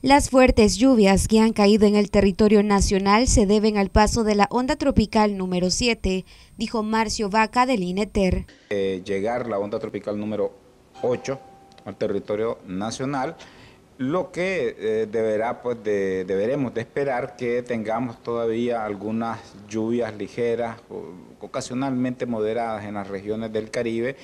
Las fuertes lluvias que han caído en el territorio nacional se deben al paso de la onda tropical número 7, dijo Marcio Vaca del INETER. Eh, llegar la onda tropical número 8 al territorio nacional, lo que eh, deberá, pues, deberemos de esperar que tengamos todavía algunas lluvias ligeras, ocasionalmente moderadas en las regiones del Caribe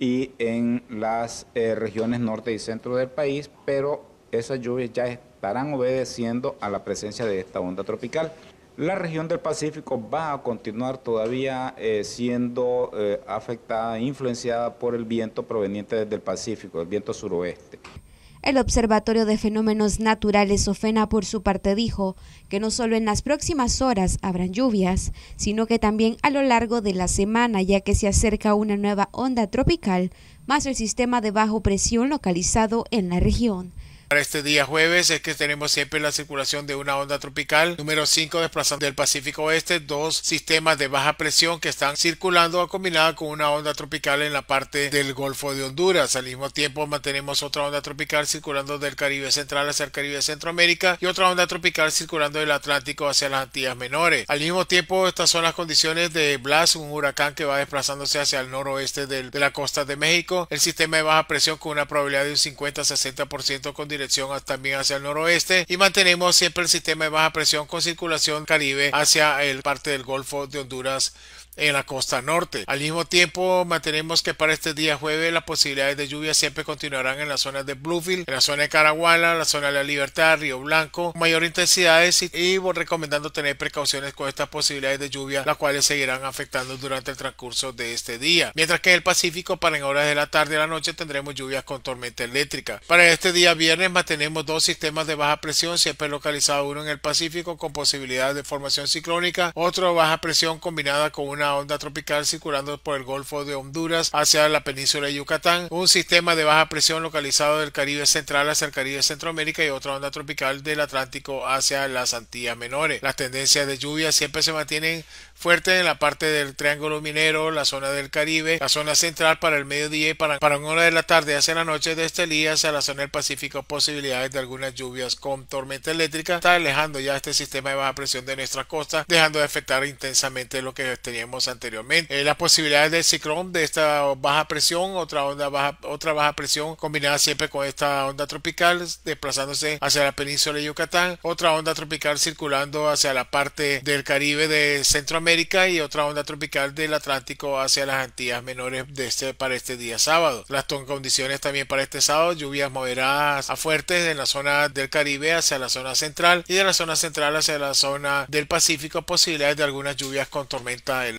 y en las eh, regiones norte y centro del país, pero esas lluvias ya estarán obedeciendo a la presencia de esta onda tropical. La región del Pacífico va a continuar todavía eh, siendo eh, afectada e influenciada por el viento proveniente del Pacífico, el viento suroeste. El Observatorio de Fenómenos Naturales OFENA por su parte dijo que no solo en las próximas horas habrán lluvias, sino que también a lo largo de la semana ya que se acerca una nueva onda tropical, más el sistema de bajo presión localizado en la región. Para este día jueves es que tenemos siempre la circulación de una onda tropical número 5 desplazando del Pacífico Oeste, dos sistemas de baja presión que están circulando combinada con una onda tropical en la parte del Golfo de Honduras. Al mismo tiempo mantenemos otra onda tropical circulando del Caribe Central hacia el Caribe Centroamérica y otra onda tropical circulando del Atlántico hacia las Antillas Menores. Al mismo tiempo estas son las condiciones de Blas, un huracán que va desplazándose hacia el noroeste de la costa de México. El sistema de baja presión con una probabilidad de un 50-60% con dirección también hacia el noroeste y mantenemos siempre el sistema de baja presión con circulación caribe hacia el parte del Golfo de Honduras en la costa norte. Al mismo tiempo, mantenemos que para este día jueves las posibilidades de lluvia siempre continuarán en las zonas de Bluefield, en la zona de Caraguala, la zona de La Libertad, Río Blanco, mayor intensidad y, recomendando tener precauciones con estas posibilidades de lluvia, las cuales seguirán afectando durante el transcurso de este día. Mientras que en el Pacífico, para en horas de la tarde y la noche, tendremos lluvias con tormenta eléctrica. Para este día viernes, mantenemos dos sistemas de baja presión, siempre localizado uno en el Pacífico con posibilidades de formación ciclónica, otro baja presión combinada con una una onda tropical circulando por el Golfo de Honduras hacia la península de Yucatán, un sistema de baja presión localizado del Caribe Central hacia el Caribe Centroamérica y otra onda tropical del Atlántico hacia las Antillas Menores. Las tendencias de lluvia siempre se mantienen fuertes en la parte del Triángulo Minero, la zona del Caribe, la zona central para el mediodía y para, para una hora de la tarde hacia la noche de este día hacia la zona del Pacífico, posibilidades de algunas lluvias con tormenta eléctrica. Está alejando ya este sistema de baja presión de nuestra costa, dejando de afectar intensamente lo que teníamos anteriormente. Eh, las posibilidades del ciclón de esta baja presión, otra onda baja, otra baja presión combinada siempre con esta onda tropical desplazándose hacia la península de Yucatán, otra onda tropical circulando hacia la parte del Caribe de Centroamérica y otra onda tropical del Atlántico hacia las Antillas menores de este para este día sábado. Las condiciones también para este sábado, lluvias moderadas a fuertes en la zona del Caribe hacia la zona central y de la zona central hacia la zona del Pacífico, posibilidades de algunas lluvias con tormenta del